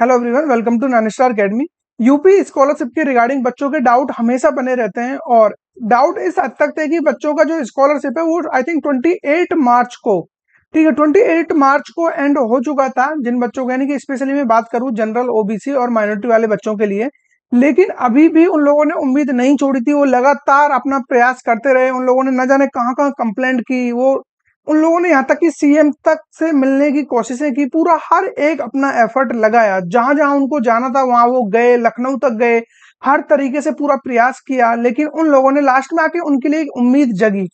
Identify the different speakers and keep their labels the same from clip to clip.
Speaker 1: hello everyone welcome to nine star academy UP scholarship के regarding बच्चों के doubt हमेशा बने रहते हैं और डाउट इस हद तक थे कि बच्चों का जो स्कॉलरशिप है वो आई थिंक 28 मार्च को ठीक है 28 मार्च को एंड हो चुका था जिन बच्चों का यानी कि स्पेशली मैं बात करूं जनरल ओबीसी और माइनॉरिटी वाले बच्चों के लिए लेकिन अभी भी उन लोगों ने उम्मीद नहीं छोड़ी थी वो लगातार अपना प्रयास करते रहे उन लोगों ने न जाने कहाँ कहाँ कंप्लेंट की वो उन लोगों ने यहाँ तक कि सीएम तक से मिलने की कोशिशें की पूरा हर एक अपना एफर्ट लगाया जहां जहां उनको जाना था वहां वो गए लखनऊ तक गए हर तरीके से पूरा प्रयास किया लेकिन उन लोगों ने लास्ट में आके उनके लिए एक उम्मीद जगी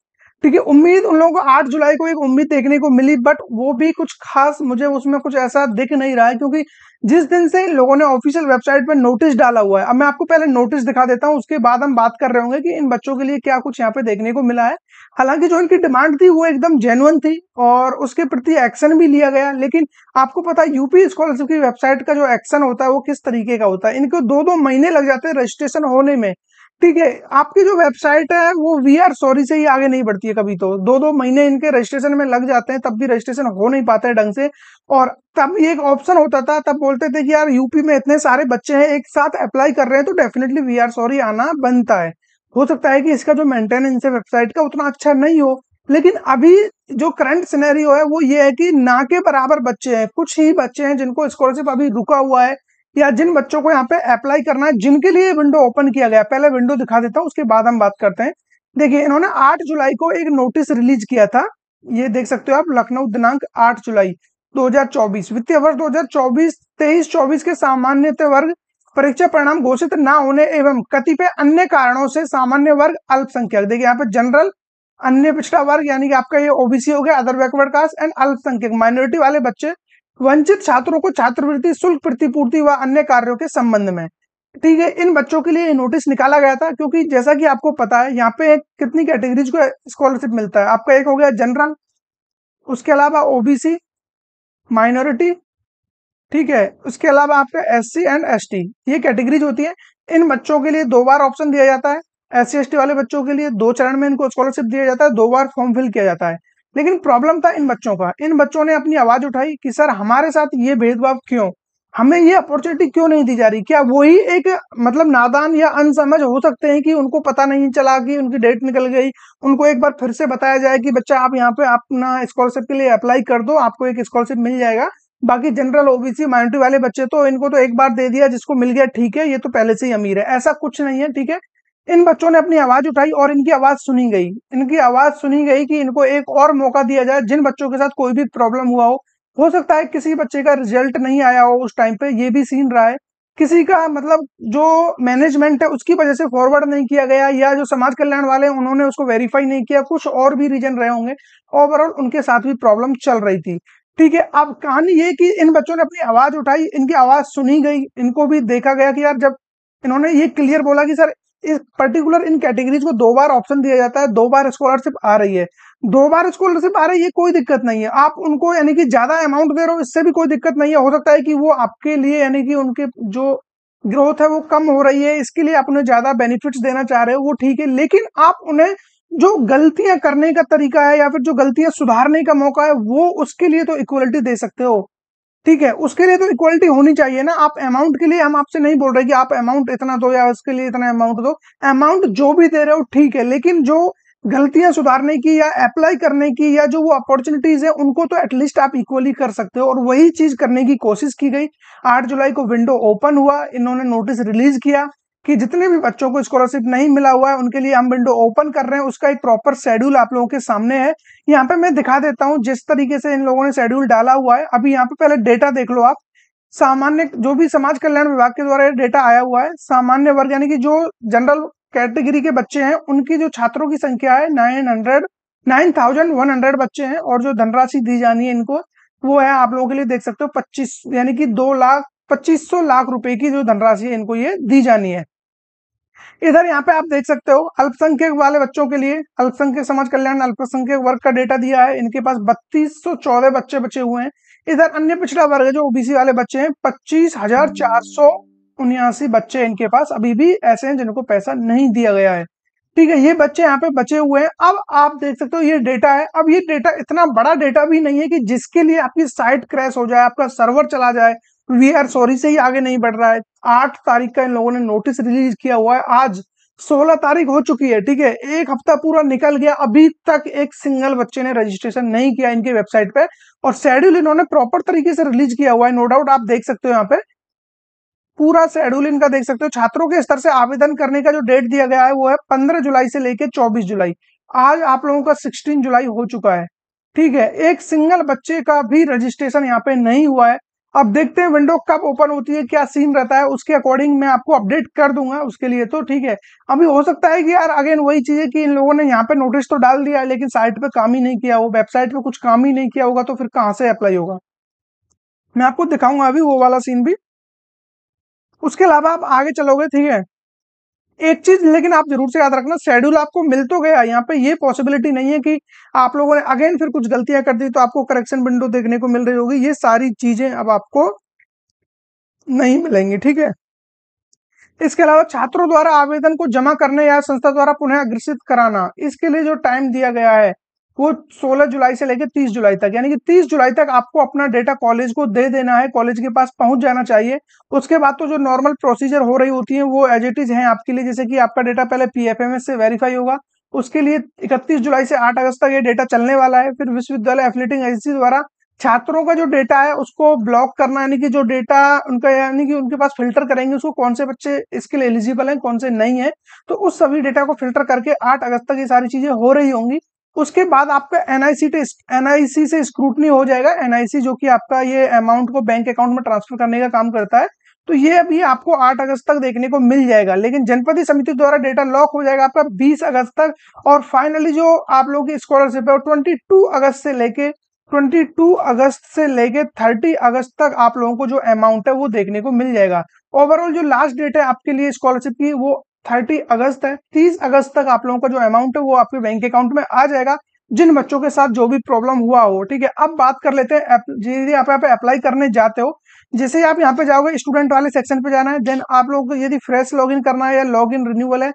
Speaker 1: ठीक है उम्मीद उन लोगों को आठ जुलाई को एक उम्मीद देखने को मिली बट वो भी कुछ खास मुझे उसमें कुछ ऐसा दिख नहीं रहा है क्योंकि जिस दिन से लोगों ने ऑफिशियल वेबसाइट पर नोटिस डाला हुआ है अब मैं आपको पहले नोटिस दिखा देता हूँ उसके बाद हम बात कर रहे होंगे कि इन बच्चों के लिए क्या कुछ यहाँ पे देखने को मिला है हालांकि जो इनकी डिमांड थी वो एकदम जेनुअन थी और उसके प्रति एक्शन भी लिया गया लेकिन आपको पता है यूपी स्कॉलरशिप की वेबसाइट का जो एक्शन होता है वो किस तरीके का होता है इनको दो दो महीने लग जाते हैं रजिस्ट्रेशन होने में ठीक है आपकी जो वेबसाइट है वो वी आर सॉरी से ही आगे नहीं बढ़ती है कभी तो दो दो महीने इनके रजिस्ट्रेशन में लग जाते हैं तब भी रजिस्ट्रेशन हो नहीं पाता है ढंग से और तब ये एक ऑप्शन होता था तब बोलते थे कि यार यूपी में इतने सारे बच्चे हैं एक साथ अप्लाई कर रहे हैं तो डेफिनेटली वी आर सॉरी आना बनता है हो सकता है कि इसका जो मेंटेनेंस है वेबसाइट का उतना अच्छा नहीं हो लेकिन अभी जो करंट सिनेरियो है वो ये है कि ना के बराबर बच्चे हैं कुछ ही बच्चे हैं जिनको स्कॉलरशिप अभी रुका हुआ है या जिन बच्चों को यहाँ पे अप्लाई करना है जिनके लिए विंडो ओपन किया गया पहले विंडो दिखा देता हूँ उसके बाद हम बात करते हैं देखिए इन्होंने 8 जुलाई को एक नोटिस रिलीज किया था ये देख सकते हो आप लखनऊ दिनांक 8 जुलाई 2024 वित्तीय वर्ष 2024 तेईस चौबीस के सामान्यतः वर्ग परीक्षा परिणाम घोषित न होने एवं कतिपय अन्य कारणों से सामान्य वर्ग अल्पसंख्यक देखिए यहाँ पे जनरल अन्य पिछड़ा वर्ग यानी कि आपका ये ओबीसी हो गया अदर बैकवर्ड कास्ट एंड अल्पसंख्यक माइनॉरिटी वाले बच्चे वंचित छात्रों को छात्रवृत्ति शुल्क प्रतिपूर्ति व अन्य कार्यों के संबंध में ठीक है इन बच्चों के लिए नोटिस निकाला गया था क्योंकि जैसा कि आपको पता है यहाँ पे कितनी कैटेगरीज को स्कॉलरशिप मिलता है आपका एक हो गया जनरल उसके अलावा ओबीसी माइनॉरिटी ठीक है उसके अलावा आपका S C and S T ये कैटेगरीज होती है इन बच्चों के लिए दो बार ऑप्शन दिया जाता है एस सी वाले बच्चों के लिए दो चरण में इनको स्कॉलरशिप दिया जाता है दो बार फॉर्म फिल किया जाता है लेकिन प्रॉब्लम था इन बच्चों का इन बच्चों ने अपनी आवाज उठाई कि सर हमारे साथ ये भेदभाव क्यों हमें ये अपॉर्चुनिटी क्यों नहीं दी जा रही क्या वही एक मतलब नादान या अनसमझ हो सकते हैं कि उनको पता नहीं चला कि उनकी डेट निकल गई उनको एक बार फिर से बताया जाए कि बच्चा आप यहाँ पे अपना स्कॉलरशिप के लिए अप्लाई कर दो आपको एक स्कॉलरशिप मिल जाएगा बाकी जनरल ओबीसी माइनोरिटी वाले बच्चे तो इनको तो एक बार दे दिया जिसको मिल गया ठीक है ये तो पहले से ही अमीर है ऐसा कुछ नहीं है ठीक है इन बच्चों ने अपनी आवाज उठाई और इनकी आवाज सुनी गई इनकी आवाज सुनी गई कि इनको एक और मौका दिया जाए जिन बच्चों के साथ कोई भी प्रॉब्लम हुआ हो हो सकता है किसी बच्चे का रिजल्ट नहीं आया हो उस टाइम पे ये भी सीन रहा है किसी का मतलब जो मैनेजमेंट है उसकी वजह से फॉरवर्ड नहीं किया गया या जो समाज कल्याण वाले हैं उन्होंने उसको वेरीफाई नहीं किया कुछ और भी रीजन रहे होंगे ओवरऑल उनके साथ भी प्रॉब्लम चल रही थी ठीक है अब कहानी ये कि इन बच्चों ने अपनी आवाज उठाई इनकी आवाज सुनी गई इनको भी देखा गया कि यार जब इन्होंने ये क्लियर बोला कि सर इस पर्टिकुलर इन कैटेगरीज को दो बार ऑप्शन दिया जाता है दो बार स्कॉलरशिप आ रही है दो बार स्कॉलरशिप आ रही है कोई दिक्कत नहीं है आप उनको यानी कि ज्यादा अमाउंट दे रहे हो इससे भी कोई दिक्कत नहीं है हो सकता है कि वो आपके लिए यानी कि उनके जो ग्रोथ है वो कम हो रही है इसके लिए आप उन्हें ज्यादा बेनिफिट्स देना चाह रहे हो वो ठीक है लेकिन आप उन्हें जो गलतियां करने का तरीका है या फिर जो गलतियां सुधारने का मौका है वो उसके लिए तो इक्वलिटी दे सकते हो ठीक है उसके लिए तो इक्वालिटी होनी चाहिए ना आप अमाउंट के लिए हम आपसे नहीं बोल रहे कि आप अमाउंट इतना दो या उसके लिए इतना अमाउंट दो अमाउंट जो भी दे रहे हो ठीक है लेकिन जो गलतियां सुधारने की या अप्लाई करने की या जो वो अपॉर्चुनिटीज है उनको तो एटलीस्ट आप इक्वली कर सकते हो और वही चीज करने की कोशिश की गई आठ जुलाई को विंडो ओपन हुआ इन्होंने नोटिस रिलीज किया कि जितने भी बच्चों को स्कॉलरशिप नहीं मिला हुआ है उनके लिए हम विंडो ओपन कर रहे हैं उसका एक प्रॉपर शेड्यूल आप लोगों के सामने है यहाँ पे मैं दिखा देता हूँ जिस तरीके से इन लोगों ने शेड्यूल डाला हुआ है अभी यहाँ पे पहले डेटा देख लो आप सामान्य जो भी समाज कल्याण विभाग के द्वारा डेटा आया हुआ है सामान्य वर्ग यानी कि जो जनरल कैटेगरी के बच्चे हैं उनकी जो छात्रों की संख्या है nine hundred nine thousand one hundred बच्चे हैं और जो धनराशि दी जानी है इनको वो है आप लोगों के लिए देख सकते हो पच्चीस यानी कि दो लाख पच्चीस सौ लाख रुपए की जो धनराशि है इनको ये दी जानी है इधर यहाँ पे आप देख सकते हो अल्पसंख्यक वाले बच्चों के लिए अल्पसंख्यक समाज कल्याण अल्पसंख्यक वर्ग का डेटा दिया है इनके पास बत्तीस सौ चौदह बच्चे बचे हुए हैं इधर अन्य पिछड़ा वर्ग जो ओबीसी वाले बच्चे हैं पच्चीस हजार चार सौ उन्यासी बच्चे इनके पास अभी भी ऐसे हैं जिनको पैसा नहीं दिया गया है ठीक है ये बच्चे यहाँ पे बचे हुए हैं अब आप देख सकते हो ये डेटा है अब ये डेटा इतना बड़ा डेटा भी नहीं है कि जिसके लिए आपकी साइट क्रैश हो जाए आपका सर्वर चला जाए वी आर सॉरी से ही आगे नहीं बढ़ रहा है आठ तारीख का इन लोगों ने नोटिस रिलीज किया हुआ है आज सोलह तारीख हो चुकी है ठीक है एक हफ्ता पूरा निकल गया अभी तक एक सिंगल बच्चे ने रजिस्ट्रेशन नहीं किया इनके वेबसाइट पे और शेड्यूल इन्होंने प्रॉपर तरीके से रिलीज किया हुआ है नो डाउट आप देख सकते हो यहाँ पे पूरा शेड्यूल इनका देख सकते हो छात्रों के स्तर से आवेदन करने का जो डेट दिया गया है वो है पंद्रह जुलाई से लेकर चौबीस जुलाई आज आप लोगों का सिक्सटीन जुलाई हो चुका है ठीक है एक सिंगल बच्चे का भी रजिस्ट्रेशन यहाँ पे नहीं हुआ है अब देखते हैं विंडो कब ओपन होती है क्या सीन रहता है उसके अकॉर्डिंग मैं आपको अपडेट कर दूंगा उसके लिए तो ठीक है अभी हो सकता है कि यार अगेन वही चीज़ है कि इन लोगों ने यहाँ पे नोटिस तो डाल दिया है लेकिन साइट पे काम ही नहीं किया हो वेबसाइट पे कुछ काम ही नहीं किया होगा तो फिर कहाँ से अप्लाई होगा मैं आपको दिखाऊंगा अभी वो वाला सीन भी उसके अलावा आप आगे चलोगे ठीक है एक चीज लेकिन आप जरूर से याद रखना शेड्यूल आपको मिल तो गया यहाँ पे ये पॉसिबिलिटी नहीं है कि आप लोगों ने अगेन फिर कुछ गलतियां कर दी तो आपको करेक्शन विंडो देखने को मिल रही होगी ये सारी चीजें अब आपको नहीं मिलेंगी ठीक है इसके अलावा छात्रों द्वारा आवेदन को जमा करने या संस्था द्वारा पुनः अग्रसित कराना इसके लिए जो टाइम दिया गया है वो 16 जुलाई से लेकर 30 जुलाई तक यानी कि 30 जुलाई तक आपको अपना डेटा कॉलेज को दे देना है कॉलेज के पास पहुंच जाना चाहिए उसके बाद तो जो नॉर्मल प्रोसीजर हो रही होती है वो एज इट इज है आपके लिए जैसे कि आपका डेटा पहले पीएफएमएस से वेरीफाई होगा उसके लिए 31 जुलाई से 8 अगस्त तक ये डेटा चलने वाला है फिर विश्वविद्यालय एफिलेटिंग एजेंसी द्वारा छात्रों का जो डेटा है उसको ब्लॉक करना यानी कि जो डेटा उनका यानी कि उनके पास फिल्टर करेंगे उसको कौन से बच्चे इसके लिए एलिजिबल हैं कौन से नहीं है तो उस सभी डेटा को फिल्टर करके 8 अगस्त तक ये सारी चीजें हो रही होंगी उसके बाद आपका एनआईसी एनआईसी से स्क्रूटनी हो जाएगा एनआईसी जो कि आपका ये अमाउंट को बैंक अकाउंट में ट्रांसफर करने का काम करता है तो ये अभी आपको 8 अगस्त तक देखने को मिल जाएगा लेकिन जनपदी समिति द्वारा डेटा लॉक हो जाएगा आपका 20 अगस्त तक और फाइनली जो आप लोगों की स्कॉलरशिप है वो टू अगस्त से लेके ट्वेंटी अगस्त से लेके थर्टी अगस्त तक आप लोगों को जो अमाउंट है वो देखने को मिल जाएगा ओवरऑल जो लास्ट डेट है आपके लिए स्कॉलरशिप की वो थर्टी अगस्त है तीस अगस्त तक आप लोगों का जो अमाउंट है वो आपके बैंक अकाउंट में आ जाएगा जिन बच्चों के साथ जो भी प्रॉब्लम हुआ हो ठीक है अब बात कर लेते हैं यदि आप यहाँ पे अप्लाई करने जाते हो जैसे आप यहाँ पे जाओगे स्टूडेंट वाले सेक्शन पे जाना है देन आप लोगों को यदि फ्रेश लॉगिन करना है या लॉग इन रिन्यूअल है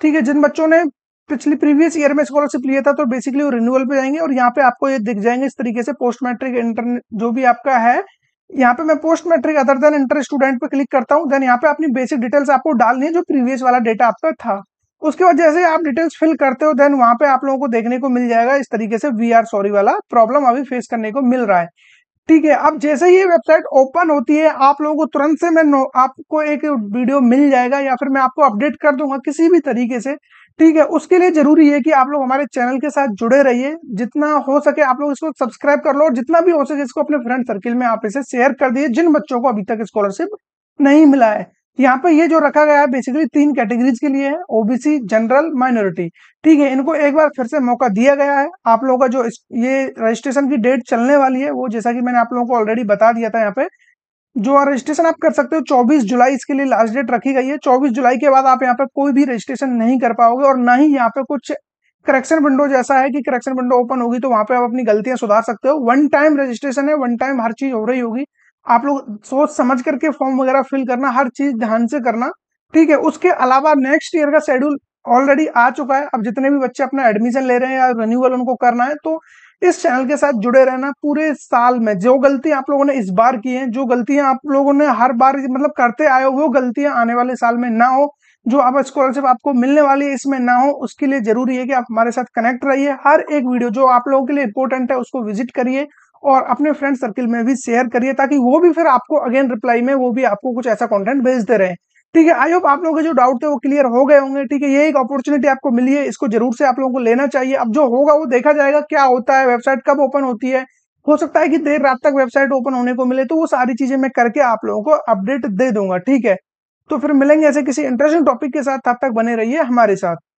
Speaker 1: ठीक है जिन बच्चों ने पिछली प्रीवियस ईयर में स्कॉलरशिप लिया था तो बेसिकली वो रिन्यूअल पे जाएंगे और यहाँ पे आपको ये दिख जाएंगे इस तरीके से पोस्ट मैट्रिक इंटरनेट जो भी आपका है यहाँ पे मैं post matric other than inter student पे क्लिक करता हूँ देन यहाँ पे अपनी बेसिक डिटेल्स आपको डालनी है जो प्रीवियस वाला डेटा आपका था उसके बाद जैसे आप डिटेल्स फिल करते हो देन वहाँ पे आप लोगों को देखने को मिल जाएगा इस तरीके से वी आर सॉरी वाला प्रॉब्लम अभी फेस करने को मिल रहा है ठीक है अब जैसे ही ये वेबसाइट ओपन होती है आप लोगों को तुरंत से मैं आपको एक वीडियो मिल जाएगा या फिर मैं आपको अपडेट कर दूंगा किसी भी तरीके से ठीक है उसके लिए जरूरी है कि आप लोग हमारे चैनल के साथ जुड़े रहिए जितना हो सके आप लोग इसको सब्सक्राइब कर लो और जितना भी हो सके इसको अपने फ्रेंड सर्किल में आप इसे शेयर कर दिए जिन बच्चों को अभी तक स्कॉलरशिप नहीं मिला है यहाँ पे ये जो रखा गया है बेसिकली तीन कैटेगरीज के लिए है ओबीसी जनरल माइनॉरिटी ठीक है इनको एक बार फिर से मौका दिया गया है आप लोगों का जो ये रजिस्ट्रेशन की डेट चलने वाली है वो जैसा कि मैंने आप लोगों को ऑलरेडी बता दिया था यहाँ पे जो रजिस्ट्रेशन आप कर सकते हो 24 जुलाई इसके लिए लास्ट डेट रखी गई है 24 जुलाई के बाद आप यहाँ पे कोई भी रजिस्ट्रेशन नहीं कर पाओगे और ना ही यहाँ पे कुछ करेक्शन विंडो जैसा है कि करेक्शन विंडो ओपन होगी तो वहां पे आप अपनी गलतियां सुधार सकते हो वन टाइम रजिस्ट्रेशन है वन टाइम हर चीज हो रही होगी आप लोग सोच समझ करके फॉर्म वगैरह फिल करना हर चीज ध्यान से करना ठीक है उसके अलावा नेक्स्ट ईयर का शेड्यूल ऑलरेडी आ चुका है अब जितने भी बच्चे अपना एडमिशन ले रहे हैं या रिन्यूअल उनको करना है तो इस चैनल के साथ जुड़े रहना पूरे साल में जो गलती आप लोगों ने इस बार की है जो गलतियां आप लोगों ने हर बार मतलब करते आए हो वो गलतियां आने वाले साल में ना हो जो आप स्कॉलरशिप आपको मिलने वाली है इसमें ना हो उसके लिए जरूरी है कि आप हमारे साथ कनेक्ट रहिए हर एक वीडियो जो आप लोगों के लिए इंपॉर्टेंट है उसको विजिट करिए और अपने फ्रेंड सर्किल में भी शेयर करिए ताकि वो भी फिर आपको अगेन रिप्लाई में वो भी आपको कुछ ऐसा कंटेंट भेजते रहे ठीक है आई होप आप लोगों के जो डाउट थे वो क्लियर हो गए होंगे ठीक है ये एक अपॉर्चुनिटी आपको मिली है इसको जरूर से आप लोगों को लेना चाहिए अब जो होगा वो देखा जाएगा क्या होता है वेबसाइट कब ओपन होती है हो सकता है कि देर रात तक वेबसाइट ओपन होने को मिले तो वो सारी चीजें मैं करके आप लोगों को अपडेट दे दूंगा ठीक है तो फिर मिलेंगे ऐसे किसी इंटरेस्टिंग टॉपिक के साथ तब तक बने रहिए हमारे साथ